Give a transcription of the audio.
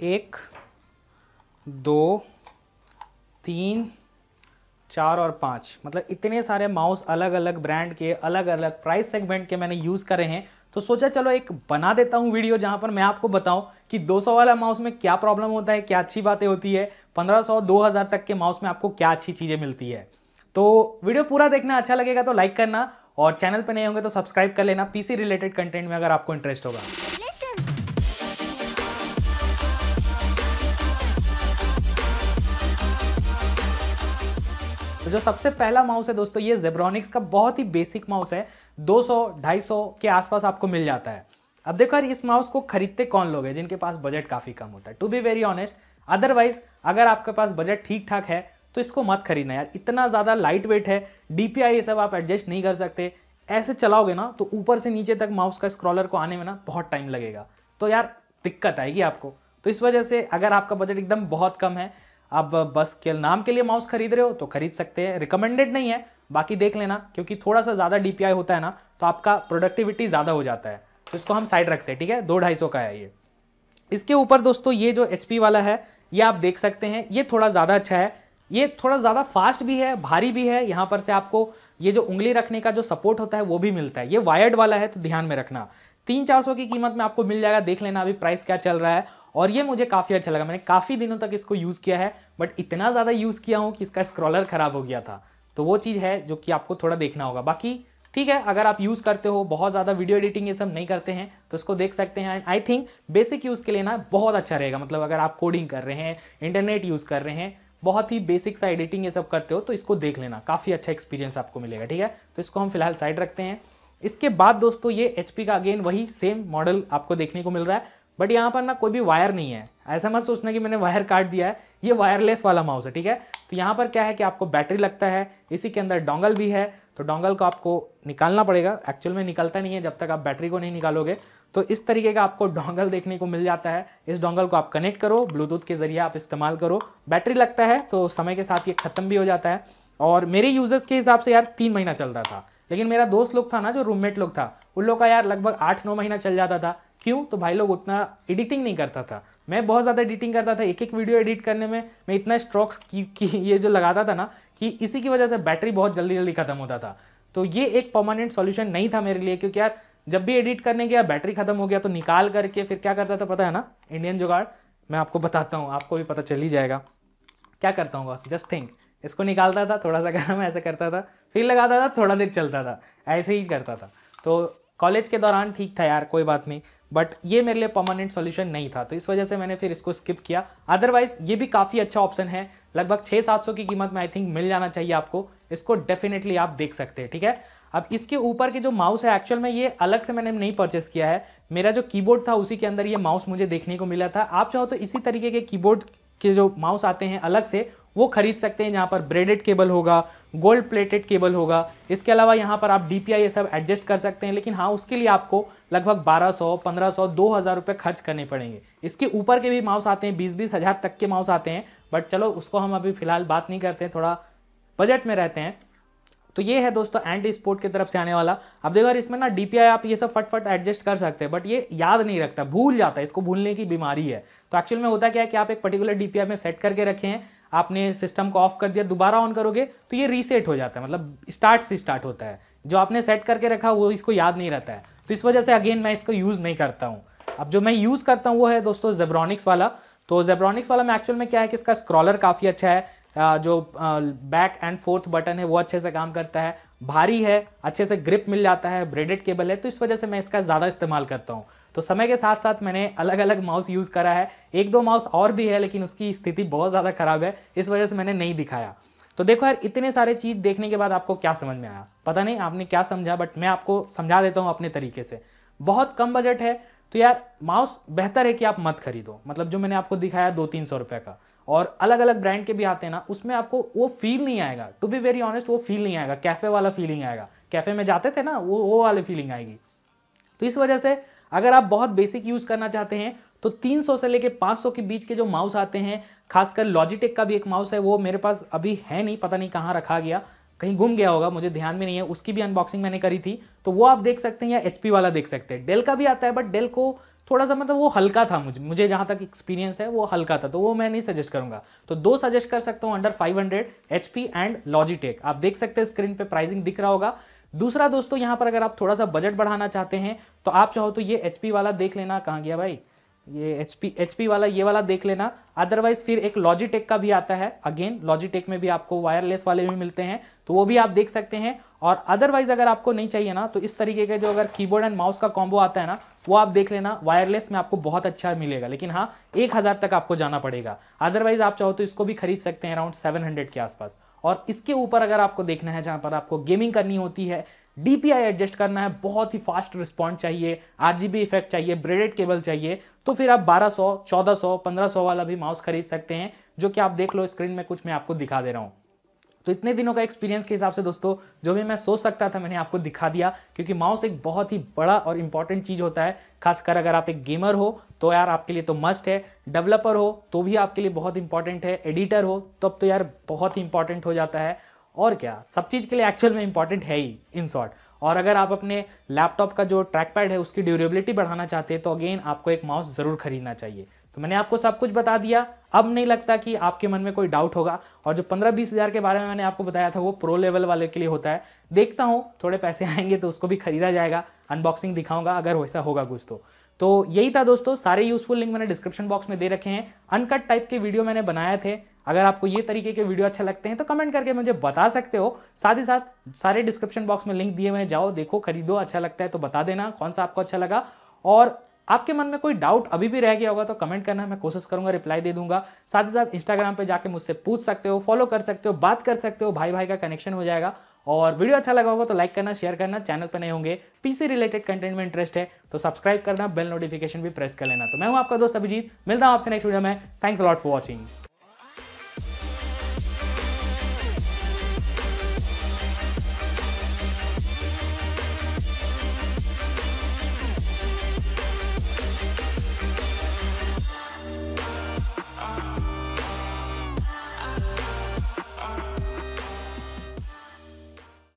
एक दो तीन चार और पाँच मतलब इतने सारे माउस अलग अलग ब्रांड के अलग अलग प्राइस सेगमेंट के मैंने यूज़ करे हैं तो सोचा चलो एक बना देता हूँ वीडियो जहाँ पर मैं आपको बताऊँ कि 200 वाला माउस में क्या प्रॉब्लम होता है क्या अच्छी बातें होती है 1500 2000 तक के माउस में आपको क्या अच्छी चीज़ें मिलती है तो वीडियो पूरा देखना अच्छा लगेगा तो लाइक करना और चैनल पर नहीं होंगे तो सब्सक्राइब कर लेना पीसी रिलेटेड कंटेंट में अगर आपको इंटरेस्ट होगा तो जो सबसे पहला माउस है दोस्तों ये जेब्रॉनिक्स का बहुत ही बेसिक माउस है 200 250 के आसपास आपको मिल जाता है अब देखो यार इस माउस को खरीदते कौन लोग हैं जिनके पास बजट काफ़ी कम होता है to be very honest otherwise अगर आपके पास बजट ठीक ठाक है तो इसको मत खरीदना यार इतना ज़्यादा लाइट वेट है डी ये सब आप एडजस्ट नहीं कर सकते ऐसे चलाओगे ना तो ऊपर से नीचे तक माउस का स्क्रॉलर को आने में ना बहुत टाइम लगेगा तो यार दिक्कत आएगी आपको तो इस वजह से अगर आपका बजट एकदम बहुत कम है आप बस के नाम के लिए माउस खरीद रहे हो तो खरीद सकते हैं रिकमेंडेड नहीं है बाकी देख लेना क्योंकि थोड़ा सा ज़्यादा डी होता है ना तो आपका प्रोडक्टिविटी ज़्यादा हो जाता है तो इसको हम साइड रखते हैं ठीक है दो ढाई सौ का है ये इसके ऊपर दोस्तों ये जो एच वाला है ये आप देख सकते हैं ये थोड़ा ज़्यादा अच्छा है ये थोड़ा ज़्यादा फास्ट भी है भारी भी है यहाँ पर से आपको ये जो उंगली रखने का जो सपोर्ट होता है वो भी मिलता है ये वायर्ड वाला है तो ध्यान में रखना तीन चार सौ की कीमत में आपको मिल जाएगा देख लेना अभी प्राइस क्या चल रहा है और ये मुझे काफ़ी अच्छा लगा मैंने काफ़ी दिनों तक इसको यूज़ किया है बट इतना ज़्यादा यूज़ किया हूँ कि इसका स्क्रॉलर ख़राब हो गया था तो वो चीज़ है जो कि आपको थोड़ा देखना होगा बाकी ठीक है अगर आप यूज़ करते हो बहुत ज़्यादा वीडियो एडिटिंग ये सब नहीं करते हैं तो इसको देख सकते हैं आई थिंक बेसिक यूज़ के लिए ना बहुत अच्छा रहेगा मतलब अगर आप कोडिंग कर रहे हैं इंटरनेट यूज़ कर रहे हैं बहुत ही बेसिक सा एडिटिंग ये सब करते हो तो इसको देख लेना काफ़ी अच्छा एक्सपीरियंस आपको मिलेगा ठीक है तो इसको हम फिलहाल साइड रखते हैं इसके बाद दोस्तों ये एच का अगेन वही सेम मॉडल आपको देखने को मिल रहा है बट यहाँ पर ना कोई भी वायर नहीं है ऐसा मत सोचना कि मैंने वायर काट दिया है ये वायरलेस वाला माउस है ठीक है तो यहाँ पर क्या है कि आपको बैटरी लगता है इसी के अंदर डोंगल भी है तो डोंगल को आपको निकालना पड़ेगा एक्चुअल में निकलता नहीं है जब तक आप बैटरी को नहीं निकालोगे तो इस तरीके का आपको डोंगल देखने को मिल जाता है इस डोंगल को आप कनेक्ट करो ब्लूटूथ के ज़रिए आप इस्तेमाल करो बैटरी लगता है तो समय के साथ ये ख़त्म भी हो जाता है और मेरे यूज़र्स के हिसाब से यार तीन महीना चल रहा था लेकिन मेरा दोस्त लोग था ना जो रूममेट लोग था उन लोग का यार लगभग आठ नौ महीना चल जाता था क्यों तो भाई लोग उतना एडिटिंग नहीं करता था मैं बहुत ज़्यादा एडिटिंग करता था एक एक वीडियो एडिट करने में मैं इतना स्ट्रोक्स की, की ये जो लगाता था ना कि इसी की वजह से बैटरी बहुत जल्दी जल्दी खत्म होता था तो ये एक परमानेंट सॉल्यूशन नहीं था मेरे लिए क्योंकि यार जब भी एडिट करने गया बैटरी खत्म हो गया तो निकाल करके फिर क्या करता था पता है ना इंडियन जुगाड़ मैं आपको बताता हूँ आपको भी पता चल ही जाएगा क्या करता हूँ जस्ट थिंक इसको निकालता था थोड़ा सा गर्म ऐसे करता था फिर लगाता था थोड़ा देर चलता था ऐसे ही करता था तो कॉलेज के दौरान ठीक था यार कोई बात नहीं बट ये मेरे लिए परमानेंट सॉल्यूशन नहीं था तो इस वजह से मैंने फिर इसको स्किप किया अदरवाइज ये भी काफ़ी अच्छा ऑप्शन है लगभग छः सात सौ की कीमत में आई थिंक मिल जाना चाहिए आपको इसको डेफिनेटली आप देख सकते हैं ठीक है अब इसके ऊपर के जो माउस है एक्चुअल में ये अलग से मैंने नहीं परचेस किया है मेरा जो कीबोर्ड था उसी के अंदर ये माउस मुझे देखने को मिला था आप चाहो तो इसी तरीके के कीबोर्ड के जो माउस आते हैं अलग से वो खरीद सकते हैं जहाँ पर ब्रेडेड केबल होगा गोल्ड प्लेटेड केबल होगा इसके अलावा यहाँ पर आप डी ये सब एडजस्ट कर सकते हैं लेकिन हाँ उसके लिए आपको लगभग 1200, 1500, 2000 रुपए खर्च करने पड़ेंगे इसके ऊपर के भी माउस आते हैं बीस बीस हज़ार तक के माउस आते हैं बट चलो उसको हम अभी फिलहाल बात नहीं करते थोड़ा बजट में रहते हैं तो ये है दोस्तों एंटी स्पोर्ट की तरफ से आने वाला अब देखो इसमें ना डीपीआई आप ये सब फटफट एडजस्ट कर सकते हैं बट ये याद नहीं रखता भूल जाता है इसको भूलने की बीमारी है तो एक्चुअल में होता क्या है कि आप एक पर्टिकुलर डीपीआई में सेट करके रखे हैं आपने सिस्टम को ऑफ कर दिया दोबारा ऑन करोगे तो ये रीसेट हो जाता है मतलब स्टार्ट से स्टार्ट होता है जो आपने सेट करके रखा वो इसको याद नहीं रहता है तो इस वजह से अगेन मैं इसको यूज़ नहीं करता हूँ अब जो मैं यूज़ करता हूँ वो है दोस्तों जेब्रॉनिक्स वाला तो जेब्रॉनिक्स वाला में एक्चुअल में क्या है कि इसका स्क्रॉलर काफ़ी अच्छा है जो बैक एंड फोर्थ बटन है वो अच्छे से काम करता है भारी है अच्छे से ग्रिप मिल जाता है ब्रेडेड केबल है तो इस वजह से मैं इसका ज़्यादा इस्तेमाल करता हूँ तो समय के साथ साथ मैंने अलग अलग माउस यूज़ करा है एक दो माउस और भी है लेकिन उसकी स्थिति बहुत ज़्यादा ख़राब है इस वजह से मैंने नहीं दिखाया तो देखो यार इतने सारे चीज़ देखने के बाद आपको क्या समझ में आया पता नहीं आपने क्या समझा बट मैं आपको समझा देता हूँ अपने तरीके से बहुत कम बजट है तो यार माउस बेहतर है कि आप मत खरीदो मतलब जो मैंने आपको दिखाया दो तीन सौ रुपये का और अलग अलग ब्रांड के भी आते हैं ना उसमें आपको वो फील नहीं आएगा टू बी वेरी ऑनेस्ट वो फील नहीं आएगा कैफ़े वाला फीलिंग आएगा कैफ़े में जाते थे ना वो वो वाली फीलिंग आएगी तो इस वजह से अगर आप बहुत बेसिक यूज़ करना चाहते हैं तो 300 से लेके 500 के बीच के जो माउस आते हैं खासकर लॉजिटेक का भी एक माउस है वो मेरे पास अभी है नहीं पता नहीं कहाँ रखा गया कहीं गुम गया होगा मुझे ध्यान में नहीं है उसकी भी अनबॉक्सिंग मैंने करी थी तो वो आप देख सकते हैं या एचपी वाला देख सकते हैं डेल का भी आता है बट डेल को थोड़ा सा मतलब वो हल्का था मुझे मुझे जहाँ तक एक्सपीरियंस है वो हल्का था तो वो मैं नहीं सजेस्ट करूँगा तो दो सजेस्ट कर सकता हूँ under 500 hundred H and Logitech आप देख सकते हैं स्क्रीन पे प्राइसिंग दिख रहा होगा दूसरा दोस्तों यहाँ पर अगर आप थोड़ा सा बजट बढ़ाना चाहते हैं तो आप चाहो तो ये एच वाला देख लेना कहाँ गया भाई ये एच पी एच पी वाला ये वाला देख लेना अदरवाइज फिर एक लॉजिटेक का भी आता है अगेन लॉजिटेक में भी आपको वायरलेस वाले भी मिलते हैं तो वो भी आप देख सकते हैं और अदरवाइज अगर आपको नहीं चाहिए ना तो इस तरीके के जो अगर कीबोर्ड एंड माउस का कॉम्बो आता है ना वो आप देख लेना वायरलेस में आपको बहुत अच्छा मिलेगा लेकिन हाँ एक हज़ार तक आपको जाना पड़ेगा अदरवाइज आप चाहो तो इसको भी खरीद सकते हैं अराउंड सेवन हंड्रेड के आसपास और इसके ऊपर अगर आपको देखना है जहाँ पर आपको गेमिंग करनी होती है डीपीआई एडजस्ट करना है बहुत ही फास्ट रिस्पॉन्ड चाहिए आरजीबी इफेक्ट चाहिए ब्रेडेड केबल चाहिए तो फिर आप 1200, 1400, 1500 वाला भी माउस खरीद सकते हैं जो कि आप देख लो स्क्रीन में कुछ मैं आपको दिखा दे रहा हूँ तो इतने दिनों का एक्सपीरियंस के हिसाब से दोस्तों जो भी मैं सोच सकता था मैंने आपको दिखा दिया क्योंकि माउस एक बहुत ही बड़ा और इंपॉर्टेंट चीज़ होता है खासकर अगर आप एक गेमर हो तो यार आपके लिए तो मस्ट है डेवलपर हो तो भी आपके लिए बहुत इंपॉर्टेंट है एडिटर हो तब तो, तो यार बहुत ही इंपॉर्टेंट हो जाता है और क्या सब चीज़ के लिए एक्चुअल में इंपॉर्टेंट है ही इन शॉर्ट और अगर आप अपने लैपटॉप का जो ट्रैक पैड है उसकी ड्यूरेबिलिटी बढ़ाना चाहते हैं तो अगेन आपको एक माउस ज़रूर खरीदना चाहिए तो मैंने आपको सब कुछ बता दिया अब नहीं लगता कि आपके मन में कोई डाउट होगा और जो पंद्रह बीस हज़ार के बारे में मैंने आपको बताया था वो प्रो लेवल वाले के लिए होता है देखता हूँ थोड़े पैसे आएंगे तो उसको भी खरीदा जाएगा अनबॉक्सिंग दिखाऊंगा अगर वैसा होगा कुछ तो तो यही था दोस्तों सारे यूजफुल लिंक मैंने डिस्क्रिप्शन बॉक्स में दे रखे हैं अनकट टाइप के वीडियो मैंने बनाए थे अगर आपको ये तरीके के वीडियो अच्छे लगते हैं तो कमेंट करके मुझे बता सकते हो साथ ही साथ सारे डिस्क्रिप्शन बॉक्स में लिंक दिए हुए हैं जाओ देखो खरीदो अच्छा लगता है तो बता देना कौन सा आपको अच्छा लगा और आपके मन में कोई डाउट अभी भी रह गया होगा तो कमेंट करना मैं कोशिश करूंगा रिप्लाई दे दूंगा साथ ही साथ इंस्टाग्राम पे जाके मुझसे पूछ सकते हो फॉलो कर सकते हो बात कर सकते हो भाई भाई का कनेक्शन हो जाएगा और वीडियो अच्छा लगा होगा तो लाइक करना शेयर करना चैनल पर नहीं होंगे पीसी रिलेटेड कंटेंट में इंटरेस्ट है तो सब्सक्राइब करना बेल नोटिफिकेशन भी प्रेस कर लेना तो मैं हूं आपका दोस्त अभिजीत मिलता हूं आपसे नेक्स्ट वीडियो में थैंक्स लॉट फॉर वॉचिंग